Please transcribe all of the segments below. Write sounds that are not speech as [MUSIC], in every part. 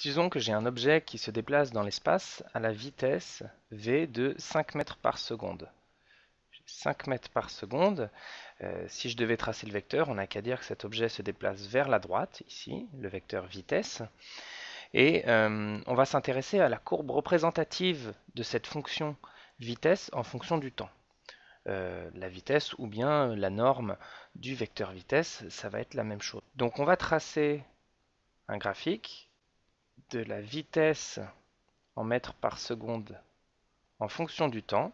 Disons que j'ai un objet qui se déplace dans l'espace à la vitesse v de 5 mètres par seconde. 5 mètres par seconde, euh, si je devais tracer le vecteur, on n'a qu'à dire que cet objet se déplace vers la droite, ici, le vecteur vitesse. Et euh, on va s'intéresser à la courbe représentative de cette fonction vitesse en fonction du temps. Euh, la vitesse ou bien la norme du vecteur vitesse, ça va être la même chose. Donc on va tracer un graphique de la vitesse en mètres par seconde en fonction du temps,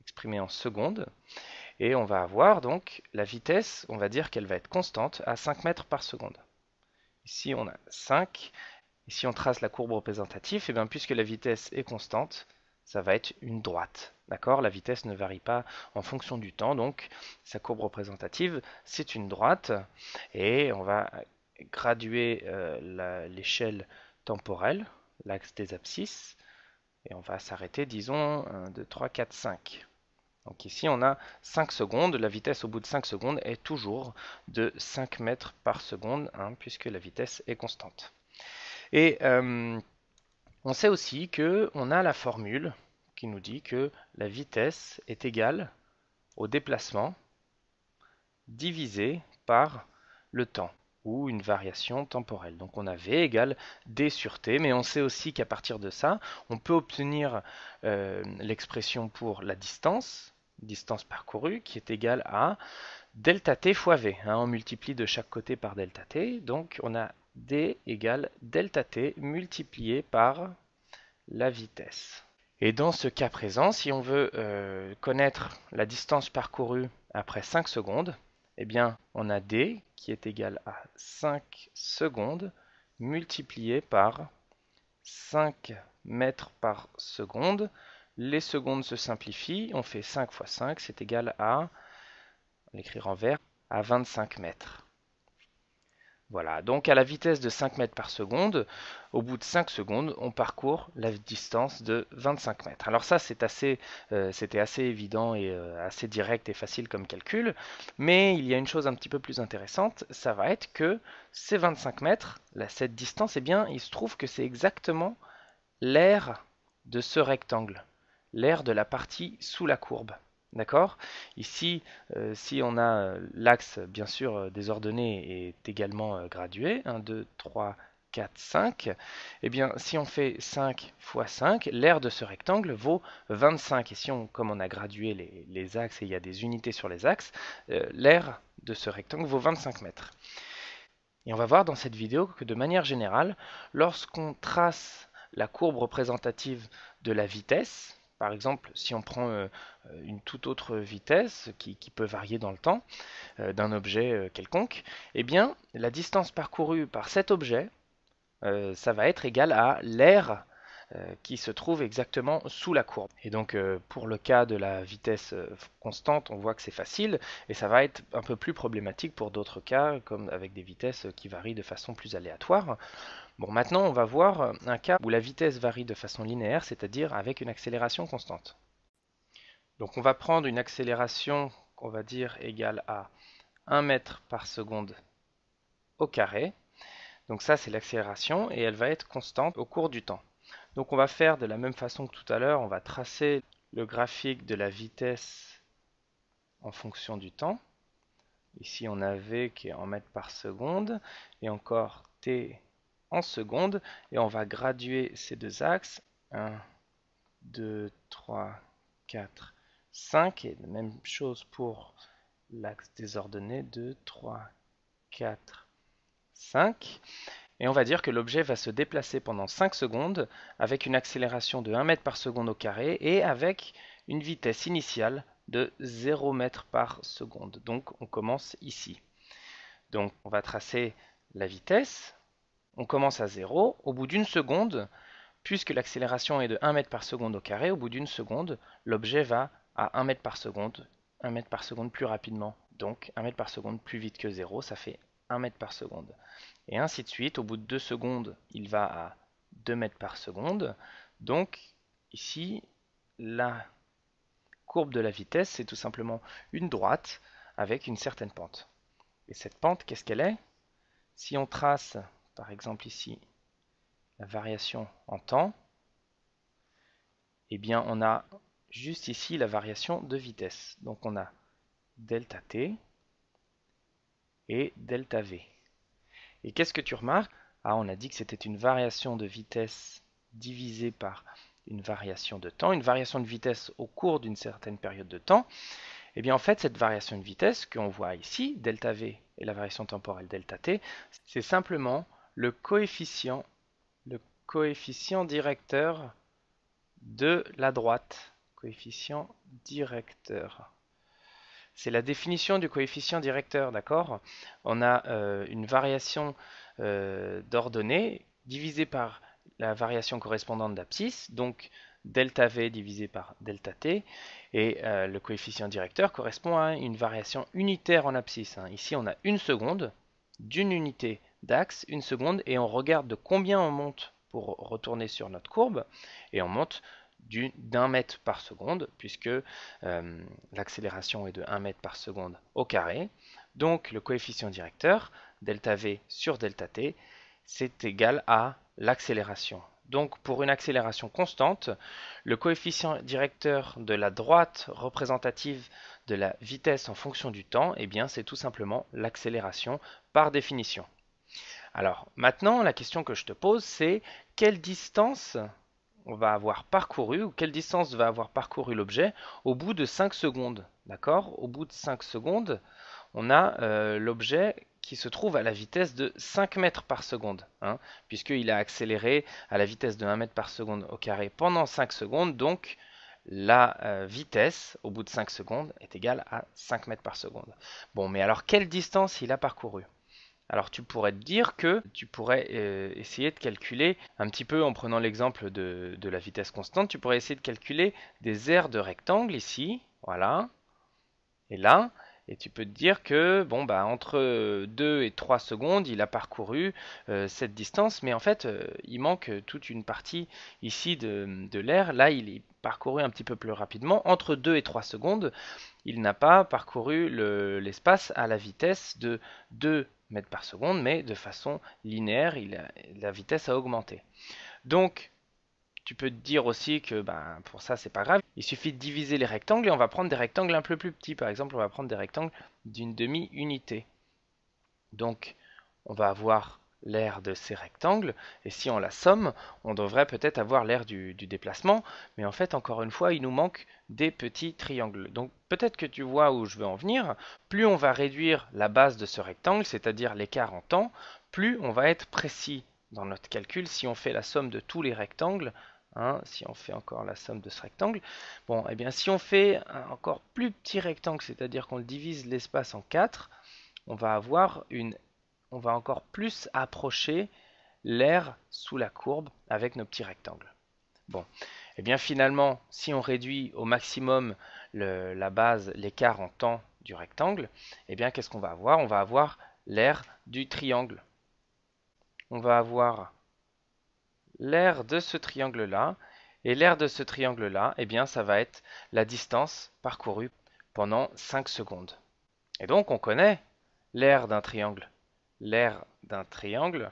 exprimée en secondes, et on va avoir donc la vitesse, on va dire qu'elle va être constante à 5 mètres par seconde. Ici on a 5, ici on trace la courbe représentative, et eh bien puisque la vitesse est constante, ça va être une droite. D'accord La vitesse ne varie pas en fonction du temps, donc sa courbe représentative, c'est une droite. Et on va graduer euh, l'échelle temporelle, l'axe des abscisses, et on va s'arrêter, disons, de 3, 4, 5. Donc ici, on a 5 secondes. La vitesse au bout de 5 secondes est toujours de 5 mètres par seconde, hein, puisque la vitesse est constante. Et euh, on sait aussi qu'on a la formule qui nous dit que la vitesse est égale au déplacement divisé par le temps ou une variation temporelle. Donc on a V égale D sur T, mais on sait aussi qu'à partir de ça, on peut obtenir euh, l'expression pour la distance, distance parcourue, qui est égale à delta T fois V. Hein. on multiplie de chaque côté par delta T, donc on a D égale delta T multiplié par la vitesse. Et dans ce cas présent, si on veut euh, connaître la distance parcourue après 5 secondes, eh bien, on a D qui est égal à 5 secondes multiplié par 5 mètres par seconde. Les secondes se simplifient, on fait 5 fois 5, c'est égal à, on l'écrire en vert, à 25 mètres. Voilà, donc à la vitesse de 5 mètres par seconde, au bout de 5 secondes, on parcourt la distance de 25 mètres. Alors ça, euh, c'était assez, assez évident et euh, assez direct et facile comme calcul, mais il y a une chose un petit peu plus intéressante, ça va être que ces 25 mètres, cette distance, eh bien, il se trouve que c'est exactement l'aire de ce rectangle, l'aire de la partie sous la courbe. D'accord Ici, euh, si on a euh, l'axe, bien sûr, euh, des ordonnées est également gradué, 1, 2, 3, 4, 5, et eh bien, si on fait 5 fois 5, l'aire de ce rectangle vaut 25. Et si on, comme on a gradué les, axes et il y a des unités sur les axes, l'air l'aire de ce rectangle vaut 25 mètres. Et on va voir dans cette vidéo que de manière générale, lorsqu'on trace la courbe représentative de la vitesse, par exemple, si on prend euh, euh, une toute autre vitesse qui, peut varier dans le temps euh, d'un objet quelconque, eh bien, la distance parcourue par cet objet, ça va être égal à l'air qui se trouve exactement sous la courbe. Et donc pour le cas de la vitesse constante, on voit que c'est facile, et ça va être un peu plus problématique pour d'autres cas, comme avec des vitesses qui varient de façon plus aléatoire. Bon, maintenant, on va voir euh, un cas où la vitesse varie de façon linéaire, c'est-à-dire avec une accélération constante. Donc on va prendre une accélération, on va dire, égale à 1 mètre par seconde au carré. Donc ça, c'est l'accélération, et elle va être constante au cours du temps. Donc on va faire de la même façon que tout à l'heure, on va tracer le graphique de la vitesse en fonction du temps. Ici, on a V qui est en mètres par seconde, et encore T en seconde et on va graduer ces deux axes 1, 2, 3, 4, 5 et la même chose pour l'axe désordonné 2, 3, 4, 5 et on va dire que l'objet va se déplacer pendant 5 secondes avec une accélération de 1 mètre par seconde au carré et avec une vitesse initiale de 0 mètre par seconde. Donc on commence ici. Donc on va tracer la vitesse, on commence à 0, au bout d'une seconde, puisque l'accélération est de 1 mètre par seconde au carré, au bout d'une seconde, l'objet va à 1 mètre par seconde, 1 mètre par seconde plus rapidement. Donc 1 mètre par seconde plus vite que 0, ça fait 1 mètre par seconde. Et ainsi de suite, au bout de 2 secondes, il va à 2 mètres par seconde. Donc ici, la courbe de la vitesse, c'est tout simplement une droite avec une certaine pente. Et cette pente, qu'est-ce qu'elle est Si on trace par exemple ici la variation en temps, eh bien on a juste ici la variation de vitesse. Donc on a delta t et delta v. Et qu'est-ce que tu remarques Ah, on a dit que c'était une variation de vitesse divisée par une variation de temps, une variation de vitesse au cours d'une certaine période de temps. Eh bien en fait, cette variation de vitesse qu'on voit ici, delta v et la variation temporelle delta t, c'est simplement le coefficient, le coefficient directeur de la droite. Coefficient directeur. C'est la définition du coefficient directeur, d'accord On a euh, une variation euh, d'ordonnée divisée par la variation correspondante d'abscisse, donc delta V divisé par delta T, et euh, le coefficient directeur correspond à une variation unitaire en abscisse. Hein. Ici, on a une seconde d'une unité d'axe, une seconde, et on regarde de combien on monte pour retourner sur notre courbe, et on monte d'un mètre par seconde, puisque euh, l'accélération est de 1 mètre par seconde au carré. Donc le coefficient directeur, delta V sur delta T, c'est égal à l'accélération. Donc pour une accélération constante, le coefficient directeur de la droite représentative de la vitesse en fonction du temps, eh bien c'est tout simplement l'accélération par définition. Alors maintenant, la question que je te pose, c'est quelle distance on va avoir parcouru ou quelle distance va avoir parcouru l'objet au bout de 5 secondes. D'accord Au bout de 5 secondes, on a euh, l'objet qui se trouve à la vitesse de 5 mètres par seconde, hein, puisqu'il a accéléré à la vitesse de 1 mètre par seconde au carré pendant 5 secondes, donc la euh, vitesse au bout de 5 secondes est égale à 5 mètres par seconde. Bon, mais alors quelle distance il a parcouru alors tu pourrais te dire que tu pourrais euh, essayer de calculer, un petit peu en prenant l'exemple de, la vitesse constante, tu pourrais essayer de calculer des aires de rectangle ici, voilà, et là, et tu peux te dire que, bon, bah, entre 2 et 3 secondes, il a parcouru euh, cette distance, mais en fait, euh, il manque toute une partie ici de, l'air. Là, il est parcouru un petit peu plus rapidement. Entre 2 et 3 secondes, il n'a pas parcouru l'espace à la vitesse de 2 mètres par seconde, mais de façon linéaire, il la vitesse a augmenté. Donc, tu peux te dire aussi que ben, pour ça, c'est pas grave. Il suffit de diviser les rectangles et on va prendre des rectangles un peu plus petits. Par exemple, on va prendre des rectangles d'une demi-unité. Donc, on va avoir l'aire de ces rectangles, et si on la somme, on devrait peut-être avoir l'aire du, du, déplacement, mais en fait, encore une fois, il nous manque des petits triangles. Donc peut-être que tu vois où je veux en venir, plus on va réduire la base de ce rectangle, c'est-à-dire l'écart en temps, plus on va être précis dans notre calcul si on fait la somme de tous les rectangles. Hein, si on fait encore la somme de ce rectangle, bon, et eh bien si on fait un encore plus petit rectangle, c'est-à-dire qu'on divise l'espace en 4, on va avoir une, on va encore plus approcher l'air sous la courbe avec nos petits rectangles. Bon, et eh bien finalement, si on réduit au maximum la base, l'écart en temps du rectangle, eh bien qu'est-ce qu'on va avoir On va avoir l'aire du triangle. On va avoir l'aire de ce triangle-là, et l'aire de ce triangle-là, eh bien ça va être la distance parcourue pendant 5 secondes. Et donc on connaît l'aire d'un triangle. L'aire d'un triangle,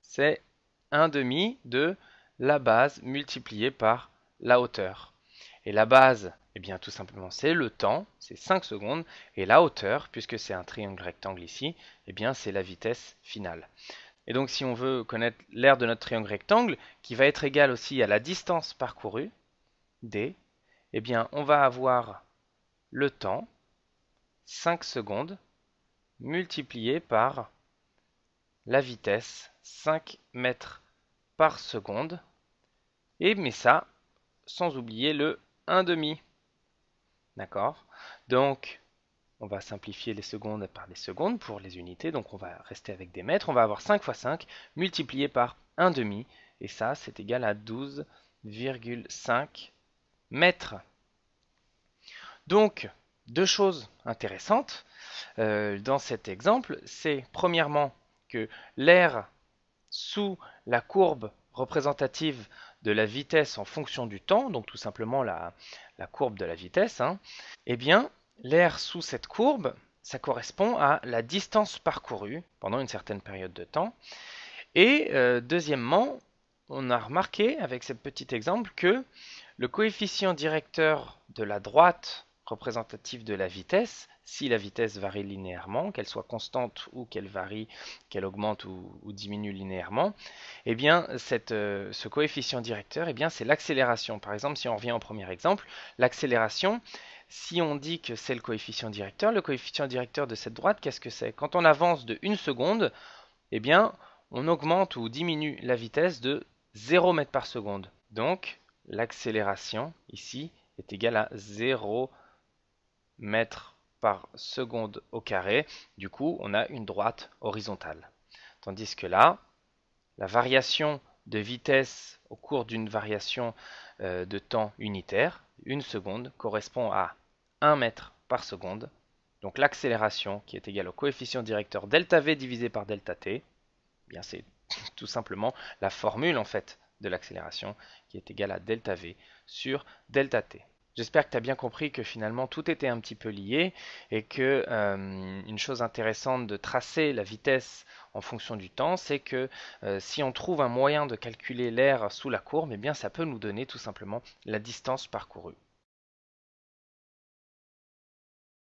c'est 1 demi de la base multipliée par la hauteur. Et la base eh bien tout simplement c'est le temps, c'est 5 secondes, et la hauteur, puisque c'est un triangle rectangle ici, eh bien c'est la vitesse finale. Et donc si on veut connaître l'aire de notre triangle rectangle, qui va être égale aussi à la distance parcourue, d, eh bien on va avoir le temps, 5 secondes, multiplié par la vitesse, 5 mètres par seconde, et mais ça, sans oublier le 1 demi. D'accord Donc, on va simplifier les secondes par les secondes pour les unités, donc on va rester avec des mètres. On va avoir 5 fois 5 multiplié par 1 demi, et ça, c'est égal à 12,5 mètres. Donc, deux choses intéressantes euh, dans cet exemple, c'est premièrement que l'air sous la courbe représentative de la vitesse en fonction du temps, donc tout simplement la, courbe de la vitesse, et hein, eh bien, l'air sous cette courbe, ça correspond à la distance parcourue pendant une certaine période de temps. Et euh, deuxièmement, on a remarqué avec ce petit exemple que le coefficient directeur de la droite représentative de la vitesse si la vitesse varie linéairement, qu'elle soit constante ou qu'elle varie, qu'elle augmente ou, diminue linéairement, eh bien, euh, ce coefficient directeur, eh bien, c'est l'accélération. Par exemple, si on revient au premier exemple, l'accélération, si on dit que c'est le coefficient directeur, le coefficient directeur de cette droite, qu'est-ce que c'est Quand on avance de 1 seconde, eh bien, on augmente ou diminue la vitesse de 0 mètre par seconde. Donc, l'accélération, ici, est égale à 0 mètre par seconde au carré, du coup on a une droite horizontale. Tandis que là, la variation de vitesse au cours d'une variation euh, de temps unitaire, une seconde, correspond à 1 mètre par seconde, donc l'accélération qui est égale au coefficient directeur delta V divisé par delta T, eh bien c'est [LAUGHS] tout simplement la formule en fait de l'accélération qui est égale à delta V sur delta T. J'espère que tu as bien compris que finalement tout était un petit peu lié et que euh, une chose intéressante de tracer la vitesse en fonction du temps, c'est que euh, si on trouve un moyen de calculer l'air sous la courbe, eh bien ça peut nous donner tout simplement la distance parcourue.